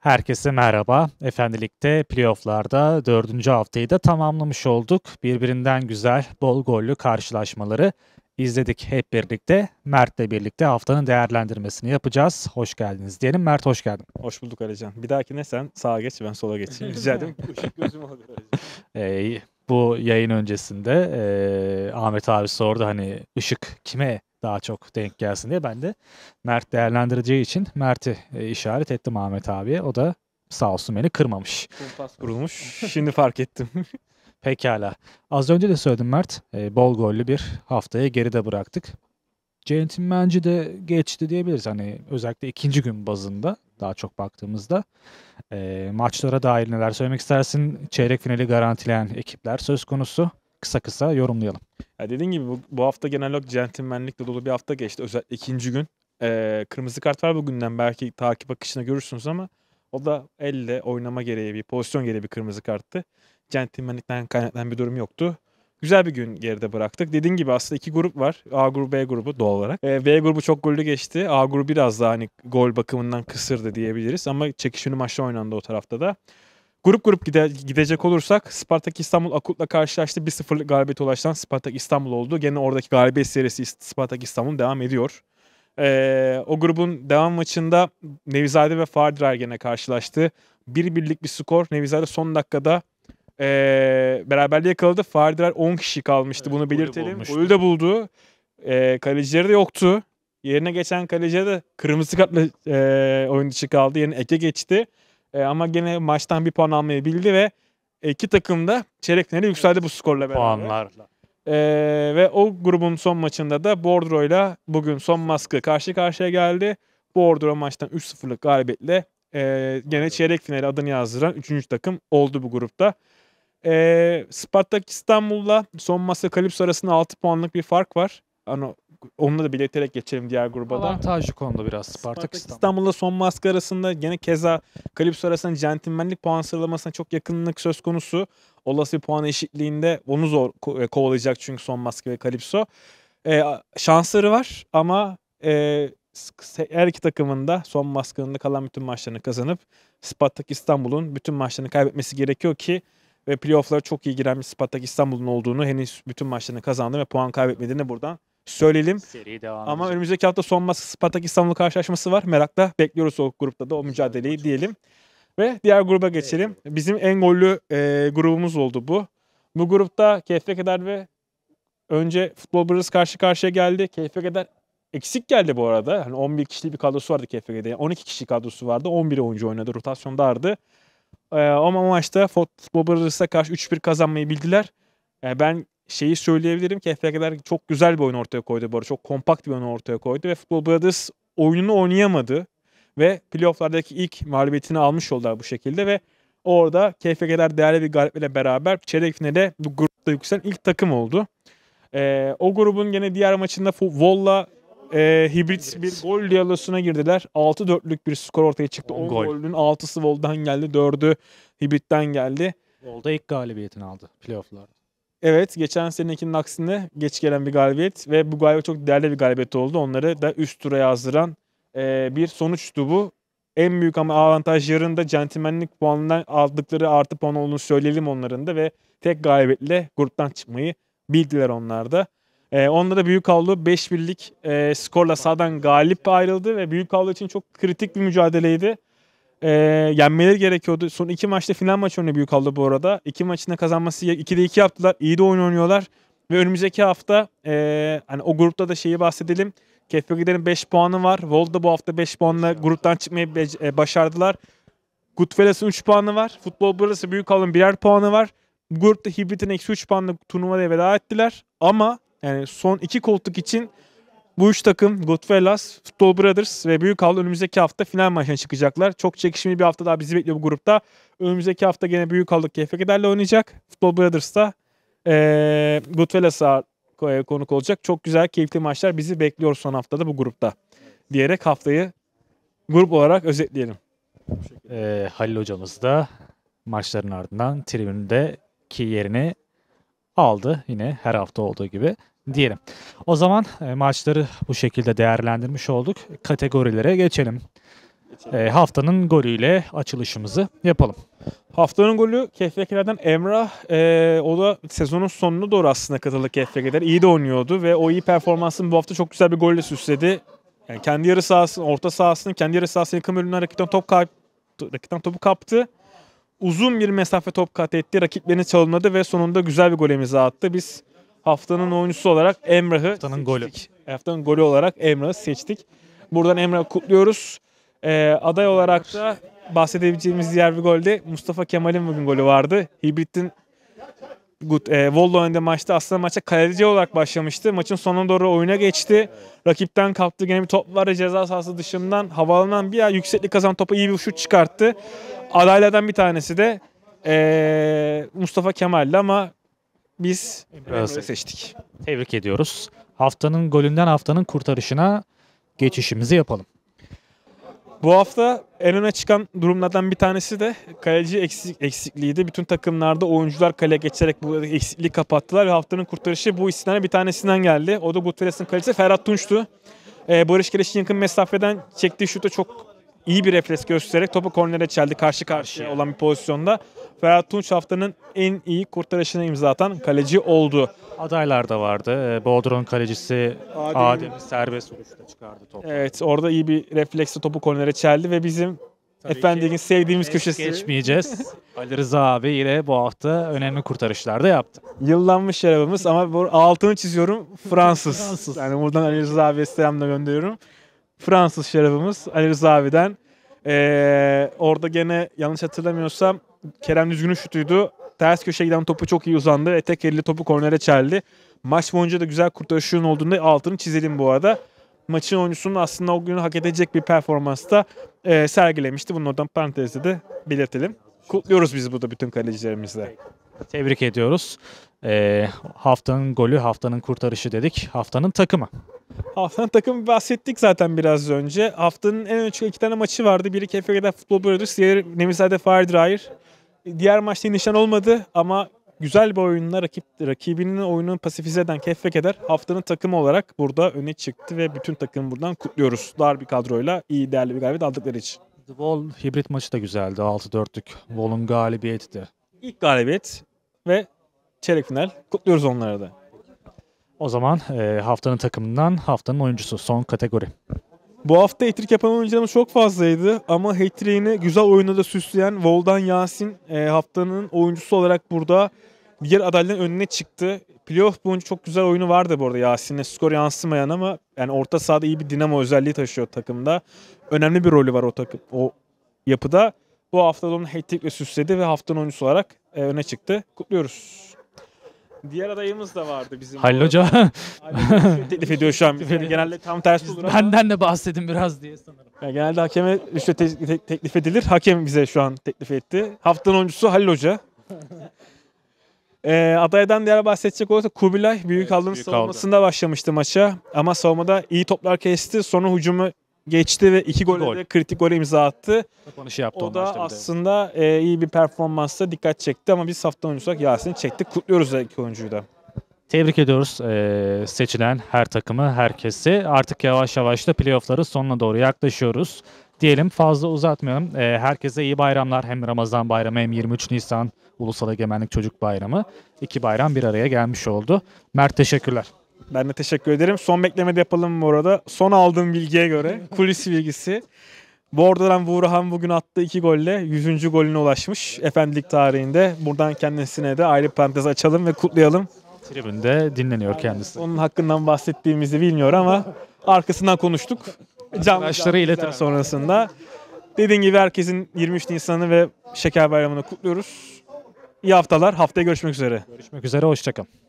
Herkese merhaba. Efendilik'te playofflarda dördüncü haftayı da tamamlamış olduk. Birbirinden güzel, bol gollü karşılaşmaları izledik hep birlikte. Mert'le birlikte haftanın değerlendirmesini yapacağız. Hoş geldiniz diyelim. Mert hoş geldin. Hoş bulduk Alican. Bir dahaki ne sen sağa geç ben sola geçeyim. Rica ederim. Işık gözüm oldu ee, bu yayın öncesinde e, Ahmet abi sordu hani ışık kime daha çok denk gelsin diye ben de Mert değerlendireceği için Mert'i e, işaret ettim Ahmet abiye. O da sağ olsun beni kırmamış. Kurulmuş. Şimdi fark ettim. Pekala. Az önce de söyledim Mert. E, bol gollü bir haftayı geride bıraktık. Centilmenci de geçti diyebiliriz. Hani özellikle ikinci gün bazında daha çok baktığımızda. E, maçlara dair neler söylemek istersin? Çeyrek finali garantileyen ekipler söz konusu. Kısa kısa yorumlayalım. Ya dediğin gibi bu, bu hafta genel olarak centilmenlikle dolu bir hafta geçti. Özellikle ikinci gün. E, kırmızı kart var bugünden belki takip akışına görürsünüz ama o da elle oynama gereği bir pozisyon gereği bir kırmızı karttı. Centilmenlikten kaynaklanan bir durum yoktu. Güzel bir gün geride bıraktık. Dediğim gibi aslında iki grup var. A grubu B grubu doğal olarak. E, B grubu çok gollü geçti. A grubu biraz daha hani gol bakımından kısırdı diyebiliriz. Ama çekişimli maçta oynandı o tarafta da. Grup grup gide, gidecek olursak Spartak İstanbul Akut'la karşılaştı. 1-0'lık galibiyete ulaşan Spartak İstanbul oldu. Gene oradaki galibiyet serisi Spartak İstanbul devam ediyor. Ee, o grubun devam maçında Nevizade ve Fardir Ergen'e karşılaştı. 1 birlik bir skor. Nevizade son dakikada e, beraberliği yakaladı. Fardirer 10 kişi kalmıştı. Evet, Bunu belirtelim. Golü de buldu. E, kalecileri de yoktu. Yerine geçen kaleciye de kırmızı kartla e, oyun dışı kaldı. Yerine Eke geçti. E, ama gene maçtan bir puan almayı bildi ve iki takım da çeyrek finale yükseldi bu skorla beraber. Puanlarla. E, ve o grubun son maçında da Bordro ile bugün son maskı karşı karşıya geldi. Bordro maçtan 3-0'lık galibiyetle e, gene çeyrek finale adını yazdıran 3. takım oldu bu grupta. E, Spartak İstanbul'la son masa Kalipso arasında 6 puanlık bir fark var. Ano, onunla da belirterek geçelim diğer gruba da. Avantajlı konuda biraz Spartak, Spartak İstanbul'da son maske arasında gene keza Kalipso arasında centilmenlik puan sıralamasına çok yakınlık söz konusu. Olası bir puan eşitliğinde onu zor ko- e, kovalayacak çünkü son maske ve Kalipso. Ee, şansları var ama e, her iki takımın da son maskanında kalan bütün maçlarını kazanıp Spartak İstanbul'un bütün maçlarını kaybetmesi gerekiyor ki ve playoff'lara çok iyi giren bir Spartak İstanbul'un olduğunu henüz bütün maçlarını kazandı ve puan kaybetmediğini buradan söyleyelim. Seri devam Ama edecek. önümüzdeki hafta son maç Spartak İstanbul karşılaşması var. Merakla bekliyoruz o grupta da o mücadeleyi diyelim. Ve diğer gruba geçelim. Bizim en gollü e, grubumuz oldu bu. Bu grupta keyfe kadar ve önce Futbol Brothers karşı karşıya geldi. Keyfe kadar eksik geldi bu arada. Hani 11 kişilik bir kadrosu vardı KFG'de. Yani 12 kişi kadrosu vardı. 11 oyuncu oynadı. Rotasyonda ardı. Ee, ama maçta Futbol Brothers'a karşı 3-1 kazanmayı bildiler. Yani e, ben şeyi söyleyebilirim ki FPG'ler çok güzel bir oyun ortaya koydu bu arada. Çok kompakt bir oyun ortaya koydu ve Football Brothers oyununu oynayamadı. Ve playofflardaki ilk mağlubiyetini almış oldular bu şekilde ve orada KFG'ler değerli bir galibiyetle beraber çeyrek finale bu grupta yükselen ilk takım oldu. Ee, o grubun gene diğer maçında Volla e, hibrit bir gol diyalosuna girdiler. 6-4'lük bir skor ortaya çıktı. 10 gol. golün 6'sı Vol'dan geldi, 4'ü Hibrit'ten geldi. Vol'da ilk galibiyetini aldı playoff'larda. Evet geçen senekinin aksine geç gelen bir galibiyet ve bu galibiyet çok değerli bir galibiyet oldu. Onları da üst tura yazdıran e, bir sonuçtu bu. En büyük ama avantaj yarın da centilmenlik puanından aldıkları artı puan olduğunu söyleyelim onların da ve tek galibiyetle gruptan çıkmayı bildiler onlar da. E, onda Büyük Avlu 5-1'lik e, skorla sahadan galip ayrıldı ve Büyük Avlu için çok kritik bir mücadeleydi e, yenmeleri gerekiyordu. Son iki maçta final maçı önüne büyük aldı bu arada. İki maçında kazanması 2'de 2 yaptılar. İyi de oyun oynuyorlar. Ve önümüzdeki hafta e, hani o grupta da şeyi bahsedelim. Kefbegilerin 5 puanı var. Wolde da bu hafta 5 puanla gruptan çıkmayı e, başardılar. Goodfellas'ın 3 puanı var. Futbol burası büyük alın birer puanı var. grupta Hibrit'in eksi 3 puanla turnuvaya veda ettiler. Ama yani son iki koltuk için bu üç takım Goodfellas, Football Brothers ve Büyük Hal önümüzdeki hafta final maçına çıkacaklar. Çok çekişmeli bir hafta daha bizi bekliyor bu grupta. Önümüzdeki hafta gene Büyük Hal'lık KFK'lerle oynayacak. Football Brothers da ee, Goodfellas'a e, konuk olacak. Çok güzel, keyifli maçlar bizi bekliyor son haftada bu grupta. Diyerek haftayı grup olarak özetleyelim. Ee, Halil hocamız da maçların ardından tribünde ki yerini aldı yine her hafta olduğu gibi diyelim. O zaman e, maçları bu şekilde değerlendirmiş olduk. Kategorilere geçelim. geçelim. E, haftanın golüyle açılışımızı yapalım. Haftanın golü KFK'lerden Emrah. E, o da sezonun sonunu doğru aslında katıldı KFK'ler. İyi de oynuyordu ve o iyi performansını bu hafta çok güzel bir golle süsledi. Yani kendi yarı sahasının, orta sahasının, kendi yarı sahasının yakın bölümünden rakipten, top kap rakipten topu kaptı uzun bir mesafe top kat etti. Rakiplerini çalımladı ve sonunda güzel bir golemizi attı. Biz haftanın oyuncusu olarak Emrah'ı haftanın golü. Haftanın golü olarak Emrah'ı seçtik. Buradan Emrah'ı kutluyoruz. Ee, aday olarak da bahsedebileceğimiz diğer bir golde Mustafa Kemal'in bugün golü vardı. Hibrit'in Good, e, Voldo önünde maçta aslında maça kaleci olarak başlamıştı. Maçın sonuna doğru oyuna geçti. Rakipten kaptı gene bir top var ceza sahası dışından havalanan bir yükseklik kazan topa iyi bir şut çıkarttı. Adaylardan bir tanesi de e, Mustafa Kemal'di ama biz e, Emre'yi seçtik. Tebrik ediyoruz. Haftanın golünden haftanın kurtarışına geçişimizi yapalım. Bu hafta en öne çıkan durumlardan bir tanesi de kaleci eksik, eksikliğiydi. Bütün takımlarda oyuncular kale geçerek bu eksikliği kapattılar ve haftanın kurtarışı bu isimlerden bir tanesinden geldi. O da Gutierrez'in kalecisi Ferhat Tunç'tu. Ee, Barış Gireş'in yakın mesafeden çektiği şuta çok iyi bir refleks göstererek topu kornere çeldi karşı karşıya olan bir pozisyonda. Ferhat Tunç haftanın en iyi kurtarışını imza atan kaleci oldu. Adaylar da vardı. Ee, Bodrum kalecisi Adem, Adem serbest vuruşla çıkardı topu. Evet orada iyi bir refleksle topu kornere çeldi ve bizim Tabii Efendinin sevdiğimiz köşesi. Geçmeyeceğiz. Ali Rıza abi yine bu hafta önemli kurtarışlar da yaptı. Yıllanmış şarabımız ama bu altını çiziyorum Fransız. Fransız. Yani buradan Ali Rıza abiye selamla gönderiyorum. Fransız şarabımız Ali Rıza abiden. Ee, orada gene yanlış hatırlamıyorsam Kerem Düzgün'ün şutuydu. Ters köşeye giden topu çok iyi uzandı ve tek elle topu kornere çeldi. Maç boyunca da güzel kurtarışının olduğunda altını çizelim bu arada. Maçın oyuncusunun aslında o günü hak edecek bir performansta e, sergilemişti. Bunu oradan parantezde de belirtelim. Kutluyoruz biz burada bütün kalecilerimizle. Tebrik ediyoruz. E, haftanın golü, haftanın kurtarışı dedik. Haftanın takımı. Haftanın takımı bahsettik zaten biraz önce. Haftanın en önemli iki tane maçı vardı. Biri Kefege'de Futbol Brothers, diğeri Nemizade Fire Dryer diğer maçta nişan olmadı ama güzel bir oyunla rakip, rakibinin oyununu pasifize eden Kefrek eder. Haftanın takımı olarak burada öne çıktı ve bütün takımı buradan kutluyoruz. Dar bir kadroyla iyi değerli bir galibiyet aldıkları için. The Wall hibrit maçı da güzeldi. 6-4'lük. Wall'un galibiyeti de. İlk galibiyet ve çeyrek final. Kutluyoruz onları da. O zaman e, haftanın takımından haftanın oyuncusu son kategori. Bu hafta hat-trick yapan oyuncularımız çok fazlaydı ama hat-trick'ini güzel oyuna da süsleyen Voldan Yasin e, haftanın oyuncusu olarak burada diğer adayların önüne çıktı. Playoff boyunca çok güzel oyunu vardı bu arada Yasin'e. Skor yansımayan ama yani orta sahada iyi bir dinamo özelliği taşıyor takımda. Önemli bir rolü var o takım o yapıda. Bu hafta da onu hat-trick'le süsledi ve haftanın oyuncusu olarak e, öne çıktı. Kutluyoruz. Diğer adayımız da vardı bizim. Halil Hoca. Telif ediyor şu an. genelde tam tersi olur Benden de bahsedin biraz diye sanırım. Yani genelde hakeme rüşvet te- te- teklif edilir. Hakem bize şu an teklif etti. Haftanın oyuncusu Halil Hoca. Ee, adaydan diğer bahsedecek olursa Kubilay büyük evet, aldığın savunmasında kaldı. başlamıştı maça ama savunmada iyi toplar kesti. Sonra hücumu geçti ve iki gol. de kritik gol imza attı. Kapanışı yaptı o, o da aslında e, iyi bir performansla dikkat çekti ama biz hafta oyuncusu olarak çekti. çektik. Kutluyoruz iki oyuncuyu da. Tebrik ediyoruz e, seçilen her takımı, herkesi. Artık yavaş yavaş da playoffları sonuna doğru yaklaşıyoruz. Diyelim fazla uzatmayalım. E, herkese iyi bayramlar. Hem Ramazan bayramı hem 23 Nisan Ulusal Egemenlik Çocuk Bayramı. İki bayram bir araya gelmiş oldu. Mert teşekkürler. Ben de teşekkür ederim. Son beklemede yapalım bu arada. Son aldığım bilgiye göre kulis bilgisi. Bordo'dan Vuruhan bugün attığı iki golle 100. golüne ulaşmış efendilik tarihinde. Buradan kendisine de ayrı parantez açalım ve kutlayalım. Tribünde dinleniyor kendisi. Onun hakkından bahsettiğimizi bilmiyor ama arkasından konuştuk. Arkadaşları iletir sonrasında. Dediğim gibi herkesin 23 Nisan'ı ve Şeker Bayramı'nı kutluyoruz. İyi haftalar. Haftaya görüşmek üzere. Görüşmek üzere. Hoşçakalın.